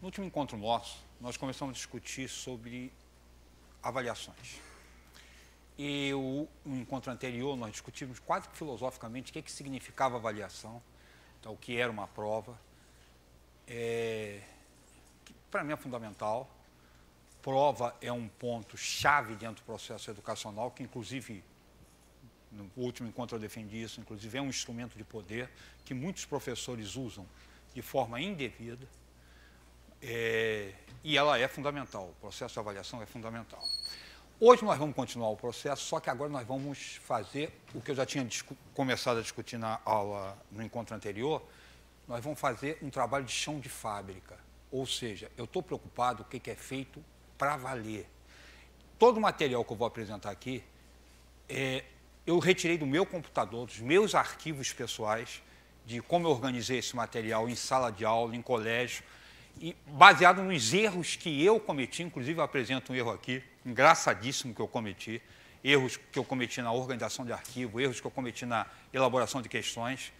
No último encontro nosso, nós começamos a discutir sobre avaliações. E o, no encontro anterior, nós discutimos quase que filosoficamente o que, que significava avaliação, então, o que era uma prova, é, que para mim é fundamental. Prova é um ponto chave dentro do processo educacional, que inclusive no último encontro eu defendi isso, inclusive é um instrumento de poder que muitos professores usam de forma indevida. É, e ela é fundamental, o processo de avaliação é fundamental. Hoje nós vamos continuar o processo, só que agora nós vamos fazer o que eu já tinha começado a discutir na aula, no encontro anterior, nós vamos fazer um trabalho de chão de fábrica. Ou seja, eu estou preocupado com o que é feito para valer. Todo o material que eu vou apresentar aqui, é, eu retirei do meu computador, dos meus arquivos pessoais, de como eu organizei esse material em sala de aula, em colégio, baseado nos erros que eu cometi, inclusive eu apresento um erro aqui, engraçadíssimo que eu cometi, erros que eu cometi na organização de arquivo, erros que eu cometi na elaboração de questões,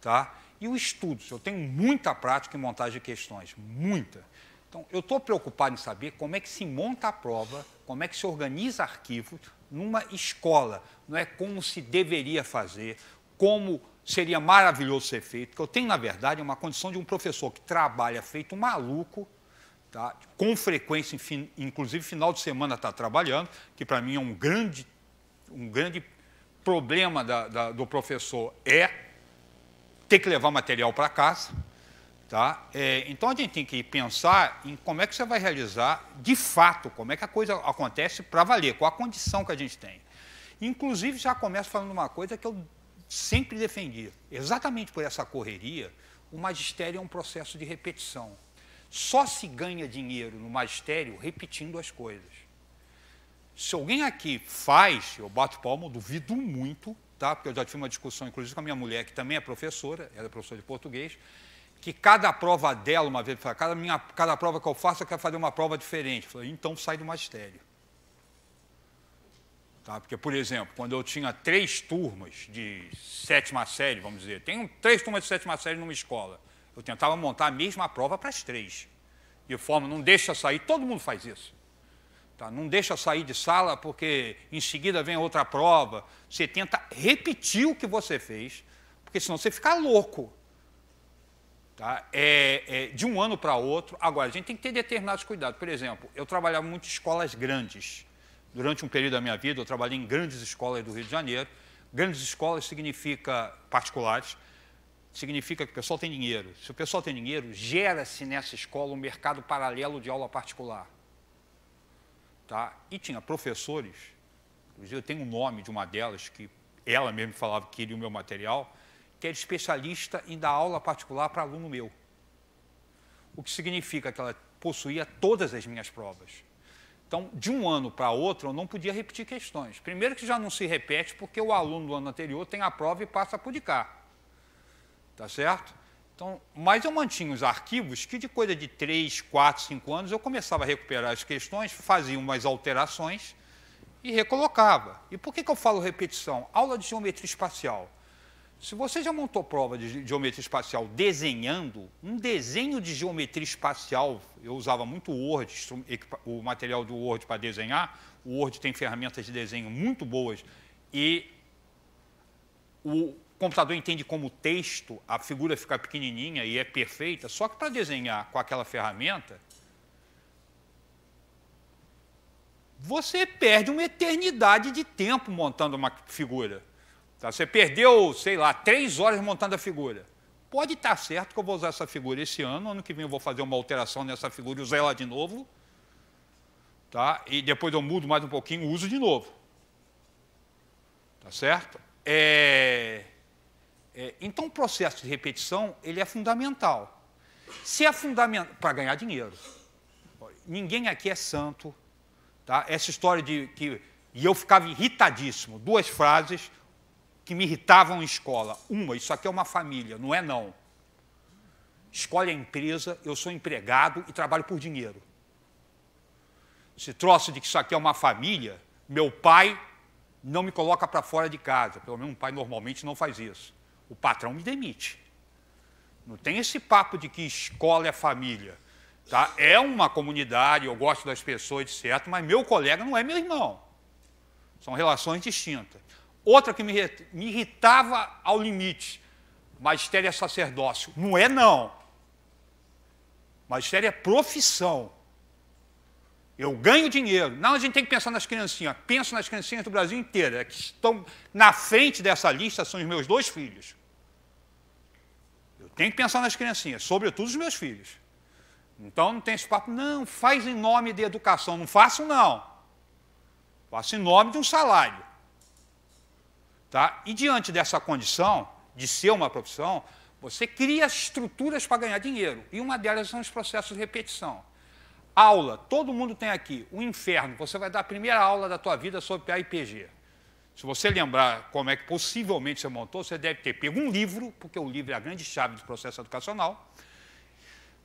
tá? E o estudo, eu tenho muita prática em montagem de questões, muita. Então, eu estou preocupado em saber como é que se monta a prova, como é que se organiza arquivo numa escola, não é como se deveria fazer, como seria maravilhoso ser feito, que eu tenho, na verdade, uma condição de um professor que trabalha feito um maluco, tá? com frequência, enfim, inclusive final de semana está trabalhando, que para mim é um grande, um grande problema da, da, do professor é ter que levar material para casa. Tá? É, então a gente tem que pensar em como é que você vai realizar de fato, como é que a coisa acontece para valer, qual a condição que a gente tem. Inclusive, já começo falando uma coisa que eu sempre defendi, exatamente por essa correria, o magistério é um processo de repetição. Só se ganha dinheiro no magistério repetindo as coisas. Se alguém aqui faz, eu bato palma, eu duvido muito, tá? porque eu já tive uma discussão, inclusive, com a minha mulher, que também é professora, ela é professora de português, que cada prova dela, uma vez, cada, minha, cada prova que eu faço, eu quero fazer uma prova diferente. Eu falei, então sai do magistério. Tá? Porque, por exemplo, quando eu tinha três turmas de sétima série, vamos dizer, tenho três turmas de sétima série numa escola, eu tentava montar a mesma prova para as três. De forma, não deixa sair, todo mundo faz isso. Tá? Não deixa sair de sala porque em seguida vem outra prova. Você tenta repetir o que você fez, porque senão você fica louco. Tá? É, é, de um ano para outro. Agora, a gente tem que ter determinados cuidados. Por exemplo, eu trabalhava muito em escolas grandes durante um período da minha vida, eu trabalhei em grandes escolas do Rio de Janeiro. Grandes escolas significa particulares, significa que o pessoal tem dinheiro. Se o pessoal tem dinheiro, gera-se nessa escola um mercado paralelo de aula particular. Tá? E tinha professores, inclusive eu tenho um nome de uma delas, que ela mesma falava que queria o meu material, que era especialista em dar aula particular para aluno meu. O que significa que ela possuía todas as minhas provas. Então, de um ano para outro, eu não podia repetir questões. Primeiro que já não se repete, porque o aluno do ano anterior tem a prova e passa por de cá. Tá certo? Então, mas eu mantinha os arquivos que de coisa de 3, 4, 5 anos eu começava a recuperar as questões, fazia umas alterações e recolocava. E por que, que eu falo repetição? Aula de geometria espacial. Se você já montou prova de geometria espacial desenhando, um desenho de geometria espacial, eu usava muito o Word, o material do Word para desenhar, o Word tem ferramentas de desenho muito boas e o computador entende como texto, a figura fica pequenininha e é perfeita, só que para desenhar com aquela ferramenta, você perde uma eternidade de tempo montando uma figura. Tá? Você perdeu, sei lá, três horas montando a figura. Pode estar tá certo que eu vou usar essa figura esse ano, ano que vem eu vou fazer uma alteração nessa figura e usar ela de novo. Tá? E depois eu mudo mais um pouquinho, uso de novo. Tá certo? É... É, então o processo de repetição ele é fundamental. Se é fundamental para ganhar dinheiro. Ninguém aqui é santo, tá? Essa história de que e eu ficava irritadíssimo. Duas frases, que me irritavam em escola. Uma, isso aqui é uma família, não é não. Escolhe a é empresa, eu sou empregado e trabalho por dinheiro. Se troço de que isso aqui é uma família, meu pai não me coloca para fora de casa, pelo menos um pai normalmente não faz isso. O patrão me demite. Não tem esse papo de que escola é família. Tá? É uma comunidade, eu gosto das pessoas, etc., mas meu colega não é meu irmão. São relações distintas. Outra que me, irritava ao limite. Magistério é sacerdócio. Não é, não. Magistério é profissão. Eu ganho dinheiro. Não, a gente tem que pensar nas criancinhas. Penso nas criancinhas do Brasil inteiro. É que estão na frente dessa lista são os meus dois filhos. Eu tenho que pensar nas criancinhas, sobretudo os meus filhos. Então não tem esse papo, não, faz em nome de educação. Não faço, não. Faço em nome de um salário. Tá? E diante dessa condição de ser uma profissão, você cria estruturas para ganhar dinheiro. E uma delas são os processos de repetição. Aula, todo mundo tem aqui. O inferno, você vai dar a primeira aula da tua vida sobre a IPG. Se você lembrar como é que possivelmente você montou, você deve ter pego um livro, porque o livro é a grande chave do processo educacional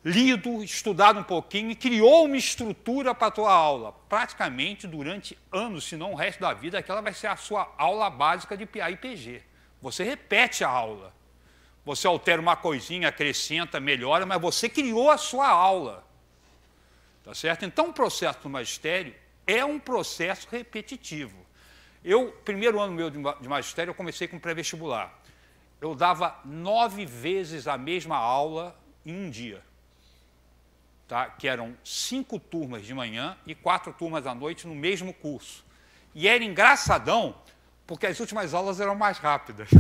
lido, estudado um pouquinho e criou uma estrutura para a tua aula. Praticamente durante anos, se não o resto da vida, aquela vai ser a sua aula básica de PA e PG. Você repete a aula. Você altera uma coisinha, acrescenta, melhora, mas você criou a sua aula. Tá certo? Então, o processo do magistério é um processo repetitivo. Eu, primeiro ano meu de magistério, eu comecei com pré-vestibular. Eu dava nove vezes a mesma aula em um dia tá? que eram cinco turmas de manhã e quatro turmas à noite no mesmo curso. E era engraçadão, porque as últimas aulas eram mais rápidas. O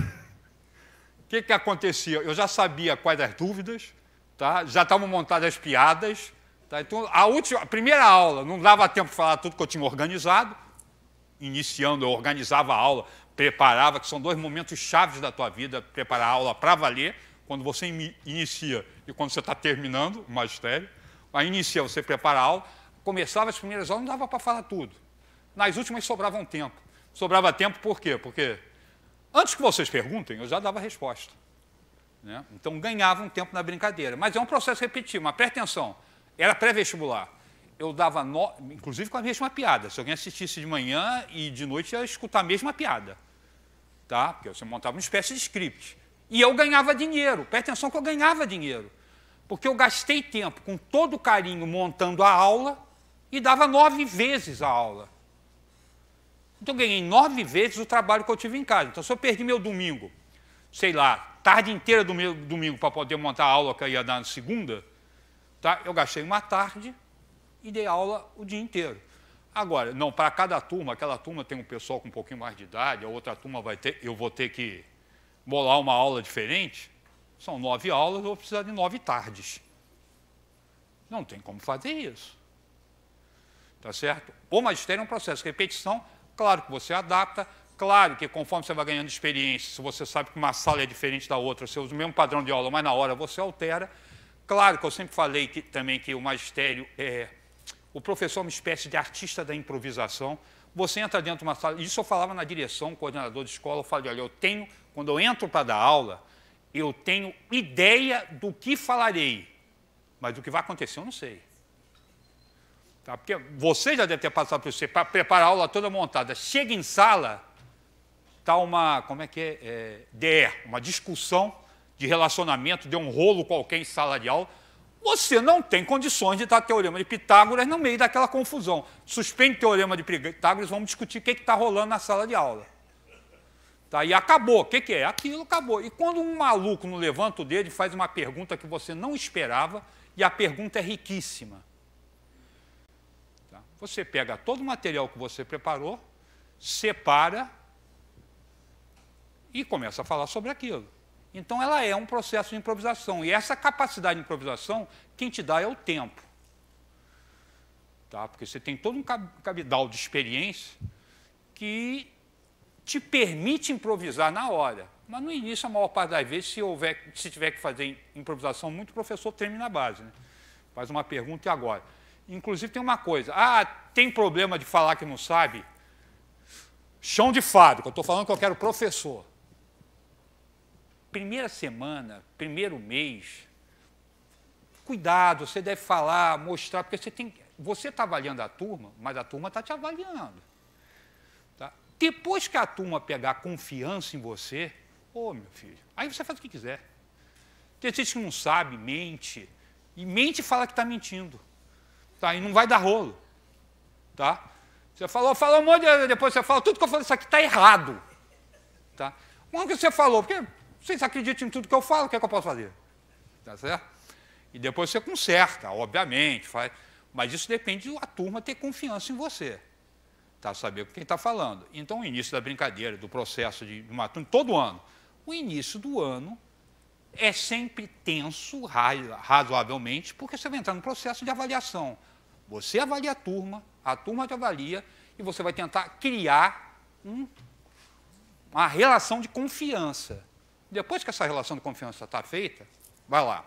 que, que acontecia? Eu já sabia quais as dúvidas, tá? já estavam montadas as piadas. Tá? Então, a, última, a primeira aula, não dava tempo de falar tudo que eu tinha organizado. Iniciando, eu organizava a aula, preparava, que são dois momentos chaves da tua vida, preparar a aula para valer, quando você inicia e quando você está terminando o magistério a inicial você prepara a aula, começava as primeiras aulas, não dava para falar tudo. Nas últimas sobrava um tempo. Sobrava tempo por quê? Porque antes que vocês perguntem, eu já dava a resposta. Né? Então ganhava um tempo na brincadeira. Mas é um processo repetitivo, mas presta atenção, era pré-vestibular. Eu dava, no... inclusive com a mesma piada. Se alguém assistisse de manhã e de noite, ia escutar a mesma piada. Tá? Porque você montava uma espécie de script. E eu ganhava dinheiro. Presta atenção que eu ganhava dinheiro porque eu gastei tempo com todo carinho montando a aula e dava nove vezes a aula. Então, eu ganhei nove vezes o trabalho que eu tive em casa. Então, se eu perdi meu domingo, sei lá, tarde inteira do meu domingo para poder montar a aula que eu ia dar na segunda, tá? eu gastei uma tarde e dei aula o dia inteiro. Agora, não, para cada turma, aquela turma tem um pessoal com um pouquinho mais de idade, a outra turma vai ter, eu vou ter que bolar uma aula diferente. São nove aulas, eu vou precisar de nove tardes. Não tem como fazer isso. Tá certo? O magistério é um processo de repetição, claro que você adapta, claro que conforme você vai ganhando experiência, se você sabe que uma sala é diferente da outra, você usa o mesmo padrão de aula, mas na hora você altera. Claro que eu sempre falei que, também que o magistério é. O professor é uma espécie de artista da improvisação. Você entra dentro de uma sala, isso eu falava na direção, coordenador de escola, eu falei, olha, eu tenho, quando eu entro para dar aula, eu tenho ideia do que falarei, mas do que vai acontecer eu não sei. Tá? Porque você já deve ter passado por você, preparar a aula toda montada. Chega em sala, está uma, como é que é? é DR, uma discussão de relacionamento, de um rolo qualquer em sala de aula. Você não tem condições de dar teorema de Pitágoras no meio daquela confusão. Suspende o teorema de Pitágoras, vamos discutir o que é está rolando na sala de aula. Tá? E acabou. O que, que é? Aquilo acabou. E quando um maluco no levanto dele faz uma pergunta que você não esperava, e a pergunta é riquíssima. Tá? Você pega todo o material que você preparou, separa e começa a falar sobre aquilo. Então ela é um processo de improvisação. E essa capacidade de improvisação, quem te dá é o tempo. Tá? Porque você tem todo um cabidal de experiência que te permite improvisar na hora. Mas no início, a maior parte das vezes, se, houver, se tiver que fazer improvisação muito, o professor treme na base. Né? Faz uma pergunta e agora. Inclusive tem uma coisa. Ah, tem problema de falar que não sabe? Chão de fábrica. Eu estou falando que eu quero professor. Primeira semana, primeiro mês, cuidado, você deve falar, mostrar, porque você tem. Você está avaliando a turma, mas a turma está te avaliando. Depois que a turma pegar confiança em você, ô oh, meu filho, aí você faz o que quiser. Tem gente que não sabe, mente. E mente e fala que está mentindo. Tá? E não vai dar rolo. Tá? Você falou, falou um monte, de... depois você fala, tudo que eu falei, isso aqui está errado. Tá? Como que você falou? Porque vocês acreditam em tudo que eu falo, o que é que eu posso fazer? Tá certo? E depois você conserta, obviamente, faz. Mas isso depende da turma ter confiança em você tá? saber com quem está falando. Então, o início da brincadeira, do processo de, de matunho, todo ano. O início do ano é sempre tenso, razoavelmente, porque você vai entrar no processo de avaliação. Você avalia a turma, a turma te avalia, e você vai tentar criar um, uma relação de confiança. Depois que essa relação de confiança está feita, vai lá.